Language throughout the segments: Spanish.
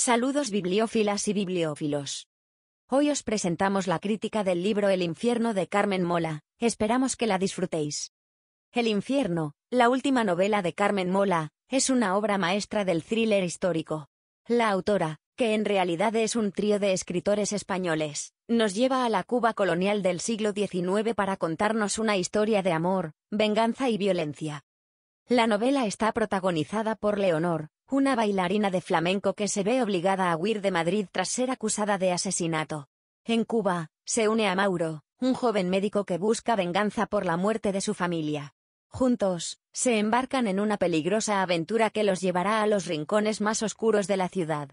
Saludos bibliófilas y bibliófilos. Hoy os presentamos la crítica del libro El infierno de Carmen Mola, esperamos que la disfrutéis. El infierno, la última novela de Carmen Mola, es una obra maestra del thriller histórico. La autora, que en realidad es un trío de escritores españoles, nos lleva a la Cuba colonial del siglo XIX para contarnos una historia de amor, venganza y violencia. La novela está protagonizada por Leonor, una bailarina de flamenco que se ve obligada a huir de Madrid tras ser acusada de asesinato. En Cuba, se une a Mauro, un joven médico que busca venganza por la muerte de su familia. Juntos, se embarcan en una peligrosa aventura que los llevará a los rincones más oscuros de la ciudad.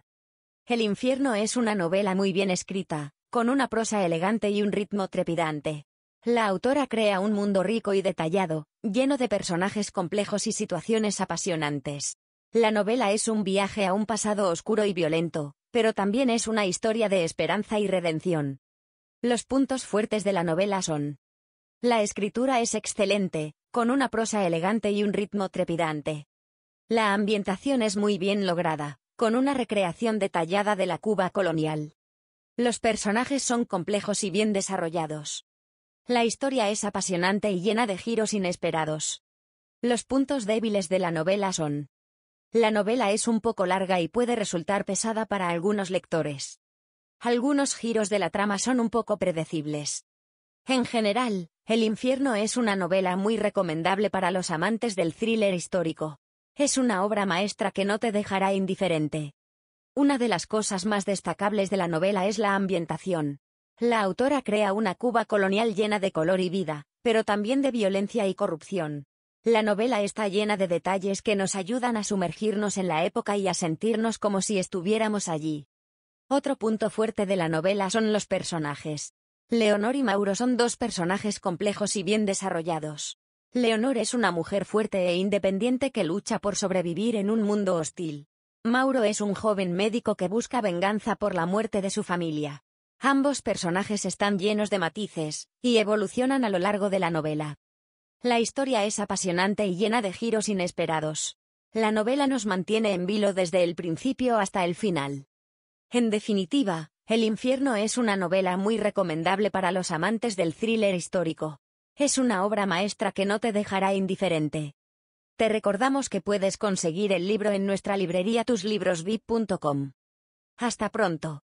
El infierno es una novela muy bien escrita, con una prosa elegante y un ritmo trepidante. La autora crea un mundo rico y detallado, lleno de personajes complejos y situaciones apasionantes. La novela es un viaje a un pasado oscuro y violento, pero también es una historia de esperanza y redención. Los puntos fuertes de la novela son. La escritura es excelente, con una prosa elegante y un ritmo trepidante. La ambientación es muy bien lograda, con una recreación detallada de la Cuba colonial. Los personajes son complejos y bien desarrollados. La historia es apasionante y llena de giros inesperados. Los puntos débiles de la novela son la novela es un poco larga y puede resultar pesada para algunos lectores. Algunos giros de la trama son un poco predecibles. En general, El infierno es una novela muy recomendable para los amantes del thriller histórico. Es una obra maestra que no te dejará indiferente. Una de las cosas más destacables de la novela es la ambientación. La autora crea una Cuba colonial llena de color y vida, pero también de violencia y corrupción. La novela está llena de detalles que nos ayudan a sumergirnos en la época y a sentirnos como si estuviéramos allí. Otro punto fuerte de la novela son los personajes. Leonor y Mauro son dos personajes complejos y bien desarrollados. Leonor es una mujer fuerte e independiente que lucha por sobrevivir en un mundo hostil. Mauro es un joven médico que busca venganza por la muerte de su familia. Ambos personajes están llenos de matices, y evolucionan a lo largo de la novela. La historia es apasionante y llena de giros inesperados. La novela nos mantiene en vilo desde el principio hasta el final. En definitiva, El infierno es una novela muy recomendable para los amantes del thriller histórico. Es una obra maestra que no te dejará indiferente. Te recordamos que puedes conseguir el libro en nuestra librería tuslibrosvip.com. Hasta pronto.